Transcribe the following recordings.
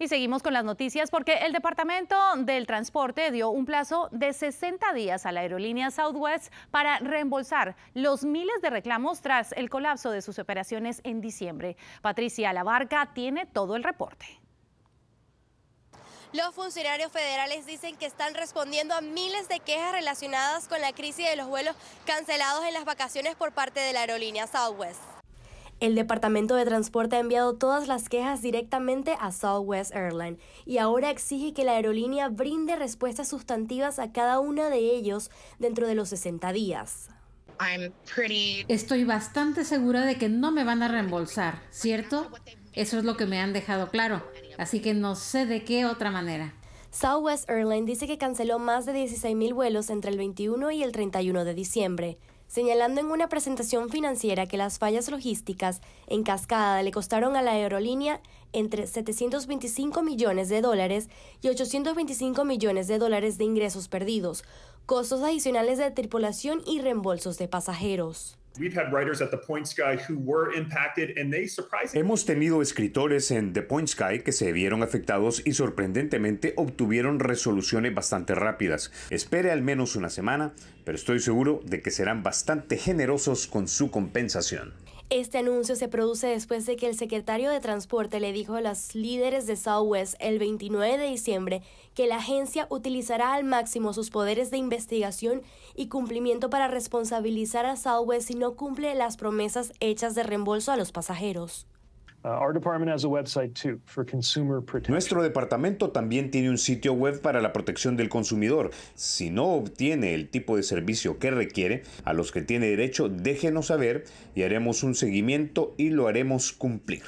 Y seguimos con las noticias porque el Departamento del Transporte dio un plazo de 60 días a la aerolínea Southwest para reembolsar los miles de reclamos tras el colapso de sus operaciones en diciembre. Patricia Labarca tiene todo el reporte. Los funcionarios federales dicen que están respondiendo a miles de quejas relacionadas con la crisis de los vuelos cancelados en las vacaciones por parte de la aerolínea Southwest. El Departamento de Transporte ha enviado todas las quejas directamente a Southwest Airlines y ahora exige que la aerolínea brinde respuestas sustantivas a cada una de ellos dentro de los 60 días. Estoy bastante segura de que no me van a reembolsar, ¿cierto? Eso es lo que me han dejado claro, así que no sé de qué otra manera. Southwest Airlines dice que canceló más de 16.000 vuelos entre el 21 y el 31 de diciembre señalando en una presentación financiera que las fallas logísticas en cascada le costaron a la aerolínea entre 725 millones de dólares y 825 millones de dólares de ingresos perdidos, costos adicionales de tripulación y reembolsos de pasajeros. Hemos tenido escritores en The Point Sky que se vieron afectados y sorprendentemente obtuvieron resoluciones bastante rápidas. Espere al menos una semana, pero estoy seguro de que serán bastante generosos con su compensación. Este anuncio se produce después de que el secretario de Transporte le dijo a los líderes de Southwest el 29 de diciembre que la agencia utilizará al máximo sus poderes de investigación y cumplimiento para responsabilizar a Southwest si no cumple las promesas hechas de reembolso a los pasajeros. Nuestro departamento también tiene un sitio web para la protección del consumidor. Si no obtiene el tipo de servicio que requiere, a los que tiene derecho, déjenos saber y haremos un seguimiento y lo haremos cumplir.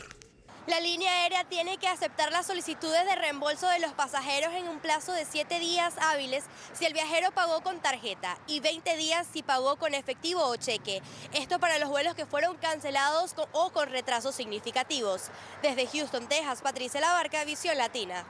La línea aérea tiene que aceptar las solicitudes de reembolso de los pasajeros en un plazo de 7 días hábiles si el viajero pagó con tarjeta y 20 días si pagó con efectivo o cheque. Esto para los vuelos que fueron cancelados o con retrasos significativos. Desde Houston, Texas, Patricia Labarca, Visión Latina.